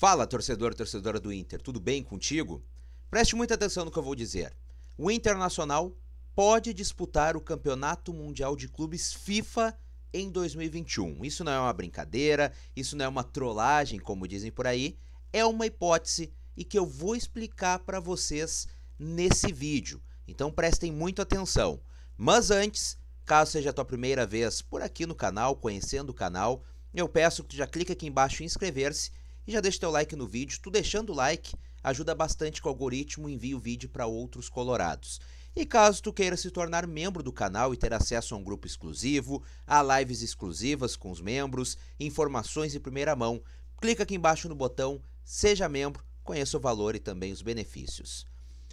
Fala, torcedor, torcedora do Inter, tudo bem contigo? Preste muita atenção no que eu vou dizer. O Internacional pode disputar o Campeonato Mundial de Clubes FIFA em 2021. Isso não é uma brincadeira, isso não é uma trollagem, como dizem por aí, é uma hipótese e que eu vou explicar para vocês nesse vídeo. Então prestem muita atenção. Mas antes, caso seja a tua primeira vez por aqui no canal, conhecendo o canal, eu peço que tu já clique aqui embaixo em inscrever-se e já deixa teu like no vídeo. Tu deixando o like ajuda bastante com o algoritmo e envia o vídeo para outros colorados. E caso tu queira se tornar membro do canal e ter acesso a um grupo exclusivo, a lives exclusivas com os membros, informações em primeira mão, clica aqui embaixo no botão Seja Membro, conheça o valor e também os benefícios.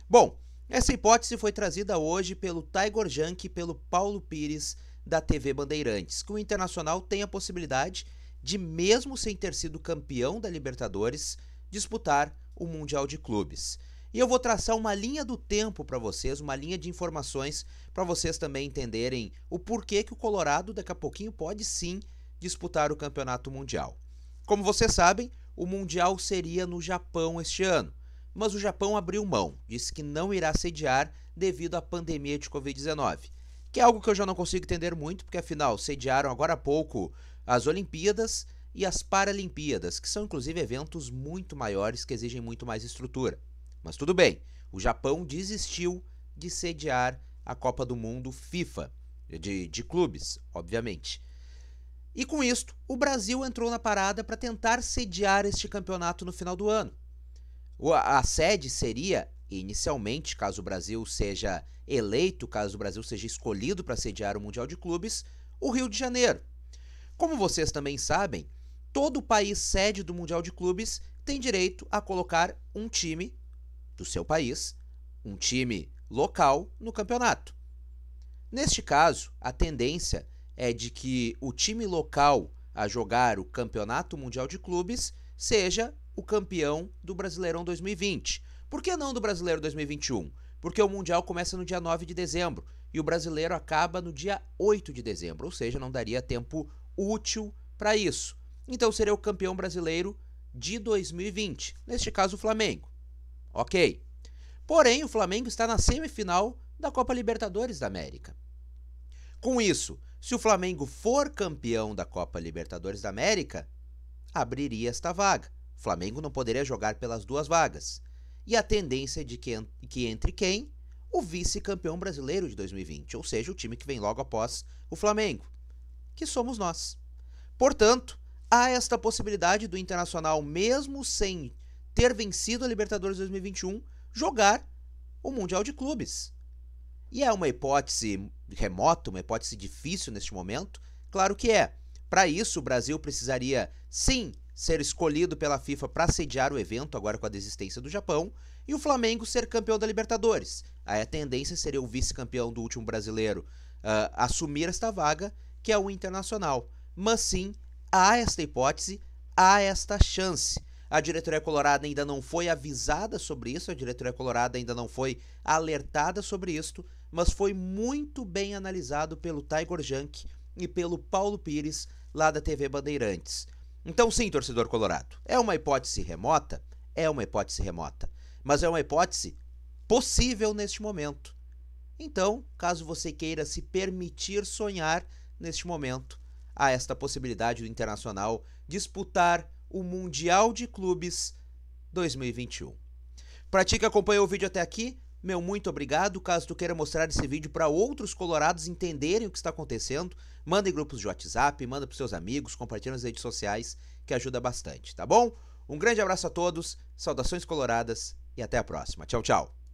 Bom, essa hipótese foi trazida hoje pelo Tiger Junk e pelo Paulo Pires da TV Bandeirantes, que o Internacional tem a possibilidade de, mesmo sem ter sido campeão da Libertadores, disputar o Mundial de Clubes. E eu vou traçar uma linha do tempo para vocês, uma linha de informações para vocês também entenderem o porquê que o Colorado daqui a pouquinho pode sim disputar o Campeonato Mundial. Como vocês sabem, o Mundial seria no Japão este ano, mas o Japão abriu mão, disse que não irá sediar devido à pandemia de Covid-19 que é algo que eu já não consigo entender muito, porque afinal sediaram agora há pouco as Olimpíadas e as Paralimpíadas, que são inclusive eventos muito maiores que exigem muito mais estrutura. Mas tudo bem, o Japão desistiu de sediar a Copa do Mundo FIFA, de, de clubes, obviamente. E com isto, o Brasil entrou na parada para tentar sediar este campeonato no final do ano. A sede seria inicialmente, caso o Brasil seja eleito, caso o Brasil seja escolhido para sediar o Mundial de Clubes, o Rio de Janeiro. Como vocês também sabem, todo país sede do Mundial de Clubes tem direito a colocar um time do seu país, um time local, no campeonato. Neste caso, a tendência é de que o time local a jogar o Campeonato Mundial de Clubes seja o campeão do Brasileirão 2020 por que não do Brasileiro 2021? Porque o Mundial começa no dia 9 de dezembro e o Brasileiro acaba no dia 8 de dezembro, ou seja, não daria tempo útil para isso. Então seria o campeão brasileiro de 2020, neste caso o Flamengo. Ok. Porém, o Flamengo está na semifinal da Copa Libertadores da América. Com isso, se o Flamengo for campeão da Copa Libertadores da América, abriria esta vaga. O Flamengo não poderia jogar pelas duas vagas e a tendência é de que, que entre quem? O vice-campeão brasileiro de 2020, ou seja, o time que vem logo após o Flamengo, que somos nós. Portanto, há esta possibilidade do Internacional, mesmo sem ter vencido a Libertadores 2021, jogar o Mundial de Clubes. E é uma hipótese remota, uma hipótese difícil neste momento? Claro que é. Para isso, o Brasil precisaria, sim, ser escolhido pela FIFA para sediar o evento, agora com a desistência do Japão, e o Flamengo ser campeão da Libertadores. Aí a tendência seria o vice-campeão do último brasileiro uh, assumir esta vaga, que é o Internacional. Mas sim, há esta hipótese, há esta chance. A diretoria colorada ainda não foi avisada sobre isso, a diretoria colorada ainda não foi alertada sobre isto, mas foi muito bem analisado pelo Tiger Junk e pelo Paulo Pires, lá da TV Bandeirantes. Então, sim, torcedor colorado, é uma hipótese remota? É uma hipótese remota, mas é uma hipótese possível neste momento. Então, caso você queira se permitir sonhar neste momento, há esta possibilidade do Internacional disputar o Mundial de Clubes 2021. Para ti que acompanhou o vídeo até aqui, meu muito obrigado. Caso tu queira mostrar esse vídeo para outros colorados entenderem o que está acontecendo, manda em grupos de WhatsApp, manda para seus amigos, compartilha nas redes sociais, que ajuda bastante, tá bom? Um grande abraço a todos, saudações coloradas e até a próxima. Tchau, tchau.